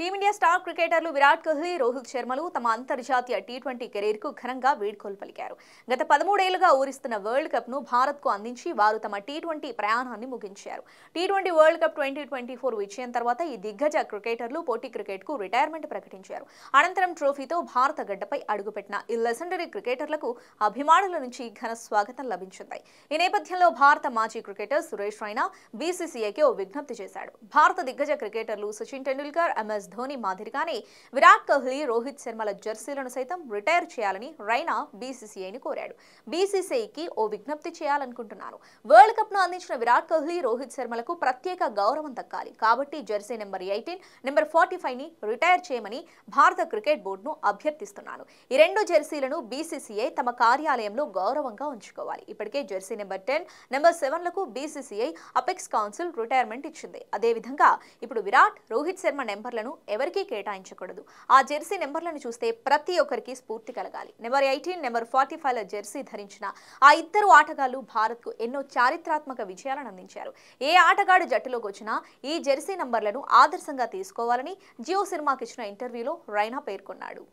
team India star క్రికెటర్లు విరాట్ కోహ్లీ రోహిత్ శర్మలు తమ అంతర్జాతీయ టీ ట్వంటీ కెరీర్కు ఘనంగా వీడ్కోలు పలికారు గత పదమూడేళ్లుగా ఊరిస్తున్న వరల్డ్ కప్ను భారత్కు అందించి వారు తమ టీ ట్వంటీ ప్రయాణాన్ని ముగించారు T twenty world cup twenty twenty four విజయం తర్వాత ఈ దిగ్గజ క్రికెటర్లు పోటీ క్రికెట్కు రిటైర్మెంట్ ప్రకటించారు అనంతరం ట్రోఫీతో భారత గడ్డపై అడుగుపెట్టిన ఈ లెజెండరీ క్రికెటర్లకు అభిమానుల నుంచి ఘన స్వాగతం లభించింది ఈ నేపథ్యంలో భారత మాజీ క్రికెటర్ సురేష్ రైనా బీసీసీఐకి ఓ విజ్ఞప్తి చేశాడు భారత దిగ్గజ క్రికెటర్లు సచిన్ టెండూల్కర్ ఎంఎస్ ధోని మాదిరిగానే విరాట్ కోహ్లీ రోహిత్ శర్మల జెర్సీలను సైతం రిటైర్ చేయాలని రైనా బీసీసీఐని కోరాడు బీసీసీఐకి ఓ విజ్ఞప్తి చేయాలనుకుంటున్నాను వరల్డ్ కప్ను అందించిన విరాట్ కోహ్లీ రోహిత్ శర్మలకు ప్రత్యేక గౌరవం దక్కాలి కాబట్టి jersey number eighteen number forty ఫైవ్ని రిటైర్ చేయమని భారత క్రికెట్ బోర్డును అభ్యర్థిస్తున్నాను ఈ రెండు జెర్సీలను బీసీసీఐ తమ కార్యాలయంలో గౌరవంగా ఉంచుకోవాలి ఇప్పటికే జెర్సీ నెంబర్ టెన్ నెంబర్ సెవెన్లకు బీసీసీఐ అపెక్స్ కౌన్సిల్ రిటైర్మెంట్ ఇచ్చింది అదేవిధంగా ఇప్పుడు విరాట్ రోహిత్ శర్మ నెంబర్లను ఎవరికీ కేటాయించకూడదు ఆ జెర్సీ నెంబర్లను చూస్తే ప్రతి ఒక్కరికి స్ఫూర్తి కలగాలి number eighteen number forty five jersey ధరించిన ఆ ఇద్దరు ఆటగాళ్లు భారత్కు ఎన్నో చారిత్రాత్మక విజయాలను అందించారు ఏ ఆటగాడు జట్టులోకి వచ్చినా ఈ జెర్సీ నంబర్లను ఆదర్శంగా తీసుకోవాలని జియో సినిమాకి ఇచ్చిన ఇంటర్వ్యూలో రైనా పేర్కొన్నాడు